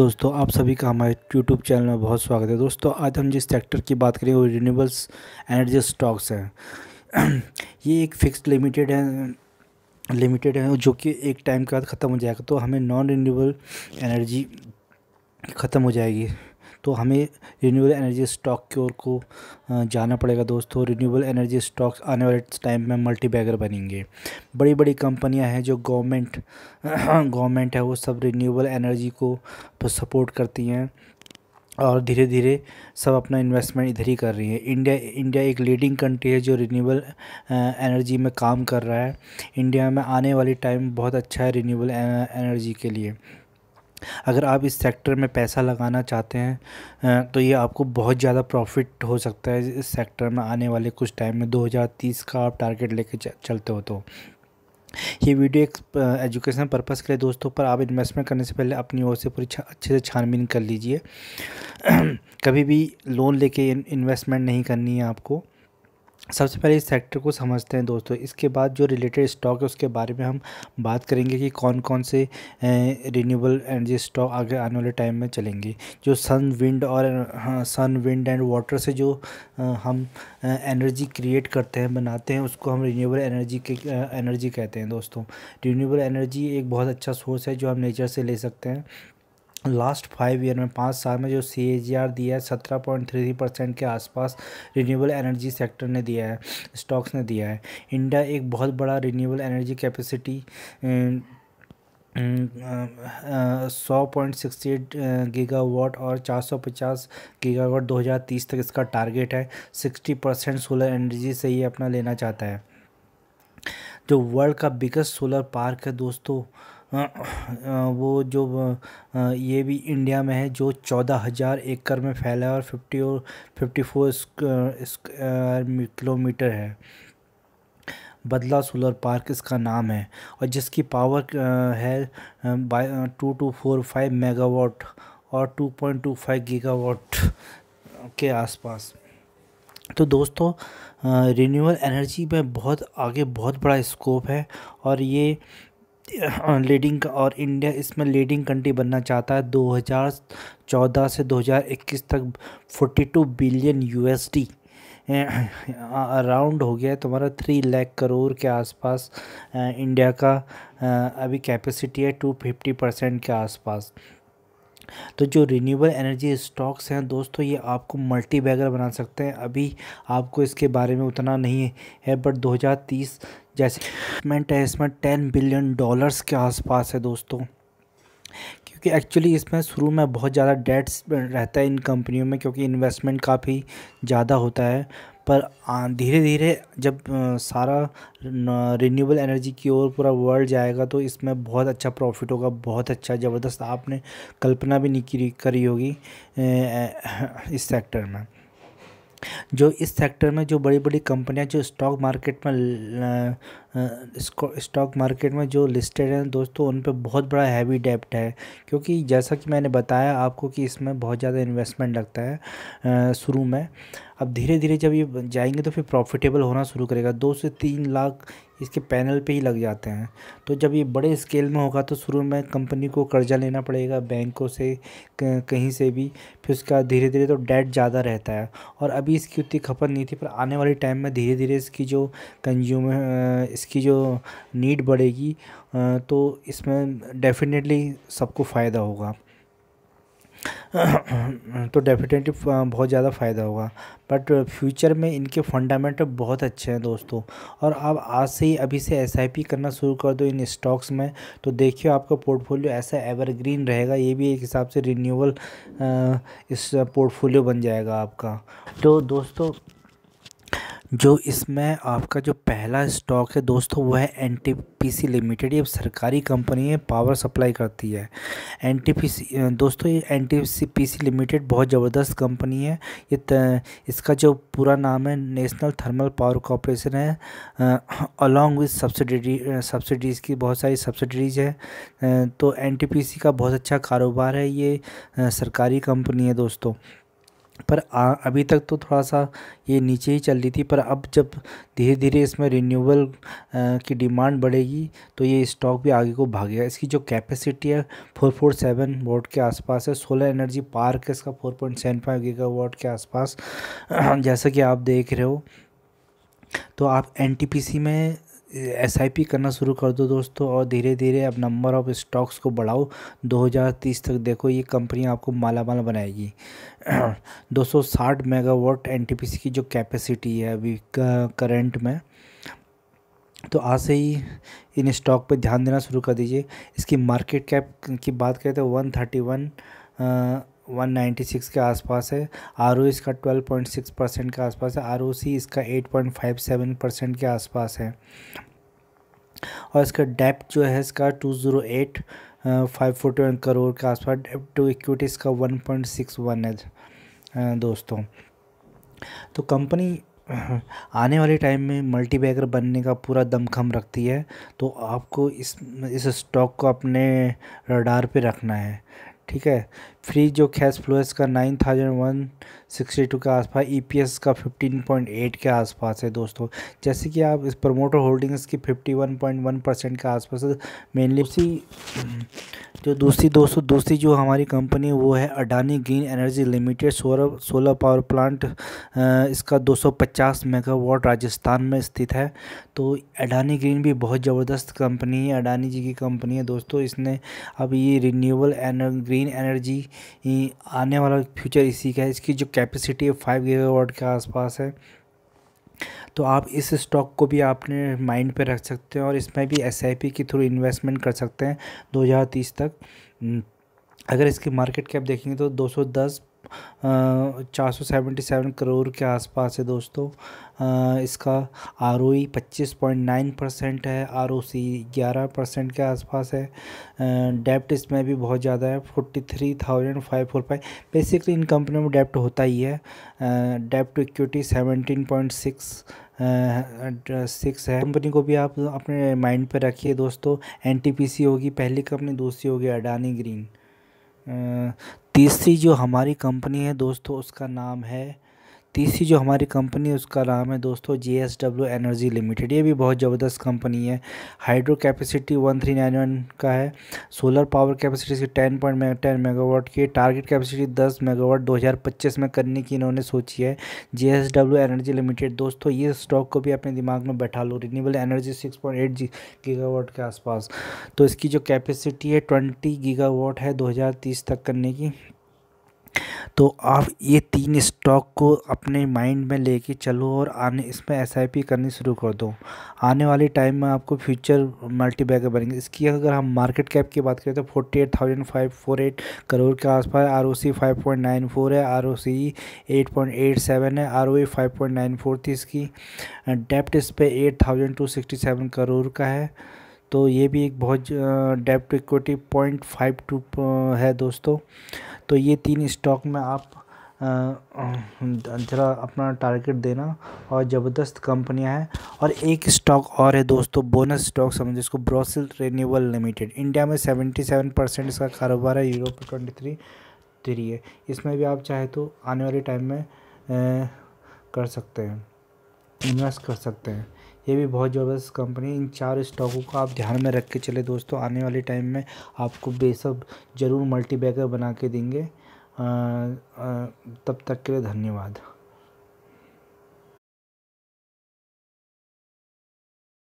दोस्तों आप सभी का हमारे यूट्यूब चैनल में बहुत स्वागत है दोस्तों आज हम जिस सेक्टर की बात करें वो रिन्यूबल्स एनर्जी स्टॉक्स हैं ये एक फिक्स लिमिटेड है लिमिटेड है जो कि एक टाइम के बाद ख़त्म हो जाएगा तो हमें नॉन रिन्यूबल एनर्जी ख़त्म हो जाएगी तो हमें रिन्यूएबल एनर्जी स्टॉक की ओर को जाना पड़ेगा दोस्तों रिन्यूएबल एनर्जी स्टॉक्स आने वाले टाइम में मल्टी बैगर बनेंगे बड़ी बड़ी कंपनियां हैं जो गवर्नमेंट गवर्नमेंट है वो सब रिन्यूएबल एनर्जी को सपोर्ट करती हैं और धीरे धीरे सब अपना इन्वेस्टमेंट इधर ही कर रही है इंडिया इंडिया एक लीडिंग कंट्री है जो रिन्यूएबल एनर्जी में काम कर रहा है इंडिया में आने वाली टाइम बहुत अच्छा है रिन्यूएबल एनर्जी के लिए अगर आप इस सेक्टर में पैसा लगाना चाहते हैं तो ये आपको बहुत ज़्यादा प्रॉफिट हो सकता है इस सेक्टर में आने वाले कुछ टाइम में 2030 का आप टारगेट लेके चलते हो तो ये वीडियो एक एजुकेशन पर्पज़ के लिए दोस्तों पर आप इन्वेस्टमेंट करने से पहले अपनी ओर से पूरी अच्छे से छानबीन कर लीजिए कभी भी लोन लेके इन्वेस्टमेंट नहीं करनी है आपको सबसे पहले इस सेक्टर को समझते हैं दोस्तों इसके बाद जो रिलेटेड स्टॉक है उसके बारे में हम बात करेंगे कि कौन कौन से रिन्यूएबल एनर्जी स्टॉक आगे आने वाले टाइम में चलेंगे जो सन विंड और सन विंड एंड वाटर से जो हम एनर्जी क्रिएट करते हैं बनाते हैं उसको हम रीनबल एनर्जी के एनर्जी कहते हैं दोस्तों रिन्यूएबल एनर्जी एक बहुत अच्छा सोर्स है जो हम नेचर से ले सकते हैं लास्ट फाइव ईयर में पाँच साल में जो सी ए जी आर दिया है सत्रह पॉइंट थ्री थ्री परसेंट के आसपास रिन्यूएबल एनर्जी सेक्टर ने दिया है स्टॉक्स ने दिया है इंडिया एक बहुत बड़ा रिन्यूएबल एनर्जी कैपेसिटी सौ पॉइंट सिक्सटी एट गीगावाट और चार सौ पचास गीगावाट दो हज़ार तीस तक इसका टारगेट है सिक्सटी परसेंट सोलर एनर्जी से ये अपना लेना चाहता है जो वर्ल्ड का बिगेस्ट सोलर पार्क है दोस्तों वो जो ये भी इंडिया में है जो चौदह हज़ार एकड़ में फैला है और फिफ्टी और फिफ्टी फोर किलोमीटर है बदला सोलर पार्क इसका नाम है और जिसकी पावर है by two two four five megawatt और two point two five gigawatt के आसपास तो दोस्तों रिन्यूअल एनर्जी में बहुत आगे बहुत बड़ा स्कोप है और ये लीडिंग और इंडिया इसमें लीडिंग कंट्री बनना चाहता है 2014 से 2021 तक 42 बिलियन यूएसडी अराउंड हो गया है तुम्हारा थ्री लाख करोड़ के आसपास इंडिया का अभी कैपेसिटी है टू फिफ्टी परसेंट के आसपास तो जो रीन्यूबल एनर्जी स्टॉक्स हैं दोस्तों ये आपको मल्टी बैगर बना सकते हैं अभी आपको इसके बारे में उतना नहीं है बट 2030 जैसे इन्वेस्टमेंट है इसमें टेन बिलियन डॉलर्स के आसपास है दोस्तों क्योंकि एक्चुअली इसमें शुरू में बहुत ज़्यादा डेट्स रहता है इन कंपनियों में क्योंकि इन्वेस्टमेंट काफ़ी ज़्यादा होता है पर धीरे धीरे जब सारा रीन्यूबल एनर्जी की ओर पूरा वर्ल्ड जाएगा तो इसमें बहुत अच्छा प्रॉफिट होगा बहुत अच्छा ज़बरदस्त आपने कल्पना भी नहीं करी होगी इस सेक्टर में जो इस सेक्टर में जो बड़ी बड़ी कंपनियां जो स्टॉक मार्केट में स्टॉक मार्केट में जो लिस्टेड हैं दोस्तों उन पर बहुत बड़ा हैवी डेप्ट है क्योंकि जैसा कि मैंने बताया आपको कि इसमें बहुत ज़्यादा इन्वेस्टमेंट लगता है शुरू में अब धीरे धीरे जब ये जाएंगे तो फिर प्रॉफिटेबल होना शुरू करेगा दो से तीन लाख इसके पैनल पे ही लग जाते हैं तो जब ये बड़े स्केल में होगा तो शुरू में कंपनी को कर्जा लेना पड़ेगा बैंकों से कहीं से भी फिर उसका धीरे धीरे तो डेट ज़्यादा रहता है और अभी इसकी उतनी खपत नहीं थी पर आने वाले टाइम में धीरे धीरे इसकी जो कंज्यूमर इसकी जो नीड बढ़ेगी तो इसमें डेफिनेटली सबको फ़ायदा होगा तो डेफिनेटली बहुत ज़्यादा फ़ायदा होगा बट फ्यूचर में इनके फंडामेंटल बहुत अच्छे हैं दोस्तों और आप आज से ही अभी से एस करना शुरू कर दो इन स्टॉक्स में तो देखिए आपका पोर्टफोलियो ऐसा एवरग्रीन रहेगा ये भी एक हिसाब से रिन्यूअल इस पोर्टफोलियो बन जाएगा आपका तो दोस्तों जो इसमें आपका जो पहला स्टॉक है दोस्तों वो है एन लिमिटेड ये सरकारी कंपनी है पावर सप्लाई करती है एन दोस्तों ये एन लिमिटेड बहुत ज़बरदस्त कंपनी है ये इसका जो पूरा नाम है नेशनल थर्मल पावर कॉरपोरेशन है अलॉन्ग विद सब्सिडी सब्सिडीज़ की बहुत सारी सब्सिडीज़ है तो एन का बहुत अच्छा कारोबार है ये सरकारी कंपनी है दोस्तों पर आ, अभी तक तो थोड़ा सा ये नीचे ही चल रही थी पर अब जब धीरे धीरे इसमें रिन्यूएबल की डिमांड बढ़ेगी तो ये स्टॉक भी आगे को भागेगा इसकी जो कैपेसिटी है फोर फोर सेवन वोट के आसपास है सोलर एनर्जी पार्क है इसका four point seven five giga watt के आसपास जैसा कि आप देख रहे हो तो आप एन में एस आई पी करना शुरू कर दो दोस्तों और धीरे धीरे अब नंबर ऑफ़ स्टॉक्स को बढ़ाओ 2030 तक देखो ये कंपनियां आपको माला माल बनाएगी 260 मेगावाट एनटीपीसी की जो कैपेसिटी है अभी करंट में तो आज से ही इन स्टॉक पर ध्यान देना शुरू कर दीजिए इसकी मार्केट कैप की बात करें तो वन थर्टी वन 196 के आसपास है आर इसका 12.6 परसेंट के आसपास है आर इसका 8.57 परसेंट के आसपास है और इसका डेप्ट जो है इसका 208 वन करोड़ के आसपास डेप्ट टू इक्विटी इसका 1.61 है दोस्तों तो कंपनी आने वाले टाइम में मल्टी बैगर बनने का पूरा दमखम रखती है तो आपको इस इस स्टॉक को अपने रडार पे रखना है ठीक है फ्री जो कैश फ्लो है इसका nine thousand one sixty two के आसपास ईपीएस e का फिफ्टीन पॉइंट एट के आसपास है दोस्तों जैसे कि आप इस प्रमोटर होल्डिंग्स की fifty one point one percent के आसपास मेनली उसी जो दूसरी दोस्तों दूसरी जो हमारी कंपनी वो है Adani green energy limited solar solar power plant इसका पचास मेगावाट राजस्थान में स्थित है तो अडानी ग्रीन भी बहुत ज़बरदस्त कंपनी है अडानी जी की कंपनी है दोस्तों इसने अब ये रिन्यूएबल एनर, ग्रीन एनर्जी आने वाला फ्यूचर इसी का है इसकी जो कैपेसिटी है फाइव वर्ड के आसपास है तो आप इस स्टॉक को भी आपने माइंड पे रख सकते हैं और इसमें भी एस के थ्रू इन्वेस्टमेंट कर सकते हैं तीस तक हम्म, अगर इसकी मार्केट कैप देखेंगे तो 210 चार सौ सेवेंटी सेवन करोड़ के आसपास है दोस्तों इसका आर ओ पच्चीस पॉइंट नाइन परसेंट है आर ओ सी ग्यारह परसेंट के आसपास है डेप्ट इसमें भी बहुत ज़्यादा है forty three thousand five four five basically इन कंपनियों में डेप्ट होता ही है डेप्ट इक्विटी 17.6 पॉइंट सिक्स सिक्स है कंपनी को भी आप अपने माइंड पर रखिए दोस्तों एनटीपीसी होगी पहली कंपनी दूसरी होगी अडानी ग्रीन तीसरी जो हमारी कंपनी है दोस्तों उसका नाम है तीसरी जो हमारी कंपनी उसका नाम है दोस्तों J S W energy limited ये भी बहुत ज़बरदस्त कंपनी है hydro capacity one three nine one का है सोलर पावर कैपेसिटी इसकी टेन पॉइंट टेन मेगावाट की टारगेट कैपेसिटी दस मेगावाट दो हज़ार पच्चीस में करने की इन्होंने सोची है J S W energy limited दोस्तों ये स्टॉक को भी अपने दिमाग में बैठा लो renewable energy six point eight gigawatt के आसपास तो इसकी जो कैपेसिटी है ट्वेंटी गीगावाट है दो हज़ार तीस तक करने की तो आप ये तीन स्टॉक को अपने माइंड में लेके चलो और आने इसमें एस करनी शुरू कर दो आने वाले टाइम में आपको फ्यूचर मल्टीबैगर बनेंगे इसकी अगर हम मार्केट कैप की बात करें तो forty eight thousand five four eight crore के आसपास R O C five point nine four है R O C eight point eight seven है R O A five point nine four थी इसकी डेप्ट इस पर eight thousand two sixty seven crore का है तो ये भी एक बहुत डेप्ट इक्विटी पॉइंट फाइव टू है दोस्तों तो ये तीन स्टॉक में आप ज़रा अपना टारगेट देना और ज़बरदस्त कंपनियां हैं और एक स्टॉक और है दोस्तों बोनस स्टॉक समझो इसको ब्रोसिल रेन्यूबल लिमिटेड इंडिया में सेवेंटी सेवन परसेंट इसका कारोबार है यूरोप में ट्वेंटी थ्री थ्री है इसमें भी आप चाहे तो आने वाले टाइम में ए, कर सकते हैं इन्वेस्ट कर सकते हैं ये भी बहुत ज़बरदस्त कंपनी इन चार स्टॉकों को आप ध्यान में रख के चले दोस्तों आने वाले टाइम में आपको बेसब ज़रूर मल्टीबैगर बना के देंगे आ, आ, तब तक के लिए धन्यवाद